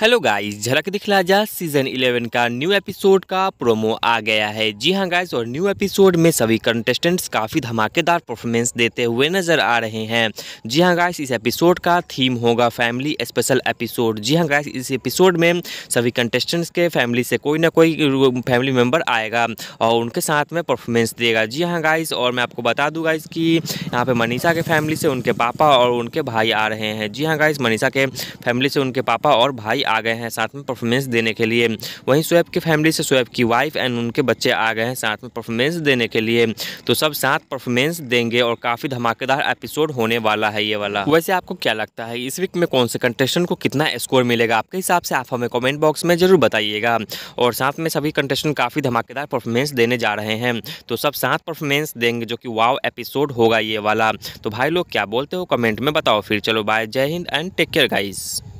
hello guys झलक दिखला जा सीजन 11 का न्यू एपिसोड का प्रोमो आ गया है जी हाँ गाइस और न्यू एपिसोड में सभी कंटेस्टेंट्स काफ़ी धमाकेदार परफॉर्मेंस देते हुए नज़र आ रहे हैं जी हाँ गाइस इस एपिसोड का थीम होगा फैमिली स्पेशल एपिसोड जी हाँ गाइस इस एपिसोड में सभी कंटेस्टेंट्स के फैमिली से कोई ना कोई फैमिली मेम्बर आएगा और उनके साथ में परफॉर्मेंस देगा जी हाँ गाइस और मैं आपको बता दूँ गाइस कि यहाँ पर मनीषा के फैमिली से उनके पापा और उनके भाई आ रहे हैं जी हाँ गाइस मनीषा के फैमिली से उनके पापा और भाई आ गए हैं साथ में परफॉर्मेंस देने के लिए वहीं शुएब की फैमिली से शुएब की वाइफ एंड उनके बच्चे आ गए हैं साथ में परफॉर्मेंस देने के लिए तो सब साथ परफॉर्मेंस देंगे और काफ़ी धमाकेदार एपिसोड होने वाला है ये वाला वैसे आपको क्या लगता है इस वीक में कौन से कंटेस्टेंट को कितना स्कोर मिलेगा आपके हिसाब से आप हमें कॉमेंट बॉक्स में ज़रूर बताइएगा और साथ में सभी कंटेस्टेंट काफ़ी धमाकेदार परफॉर्मेंस देने जा रहे हैं तो सब साथ परफॉर्मेंस देंगे जो कि वाव एपिसोड होगा ये वाला तो भाई लोग क्या बोलते हो कमेंट में बताओ फिर चलो बाय जय हिंद एंड टेक केयर गाइज़